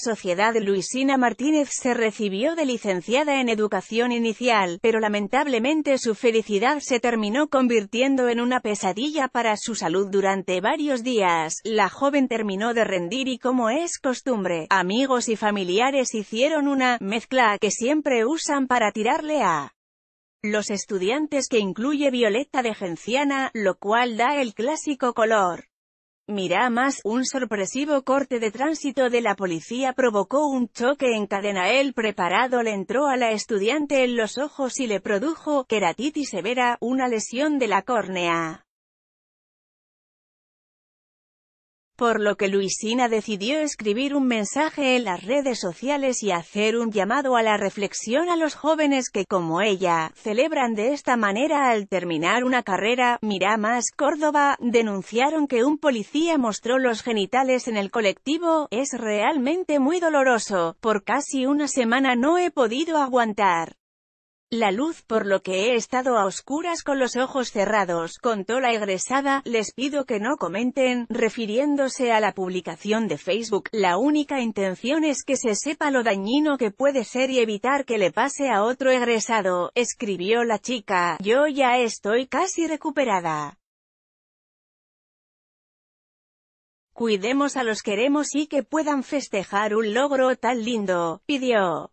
Sociedad Luisina Martínez se recibió de licenciada en educación inicial, pero lamentablemente su felicidad se terminó convirtiendo en una pesadilla para su salud durante varios días. La joven terminó de rendir y como es costumbre, amigos y familiares hicieron una mezcla que siempre usan para tirarle a los estudiantes que incluye violeta de genciana, lo cual da el clásico color más, un sorpresivo corte de tránsito de la policía provocó un choque en cadena. El preparado le entró a la estudiante en los ojos y le produjo queratitis severa, una lesión de la córnea. por lo que Luisina decidió escribir un mensaje en las redes sociales y hacer un llamado a la reflexión a los jóvenes que, como ella, celebran de esta manera al terminar una carrera. más Córdoba, denunciaron que un policía mostró los genitales en el colectivo, es realmente muy doloroso, por casi una semana no he podido aguantar la luz por lo que he estado a oscuras con los ojos cerrados, contó la egresada, les pido que no comenten, refiriéndose a la publicación de Facebook, la única intención es que se sepa lo dañino que puede ser y evitar que le pase a otro egresado, escribió la chica, yo ya estoy casi recuperada. Cuidemos a los queremos y que puedan festejar un logro tan lindo, pidió.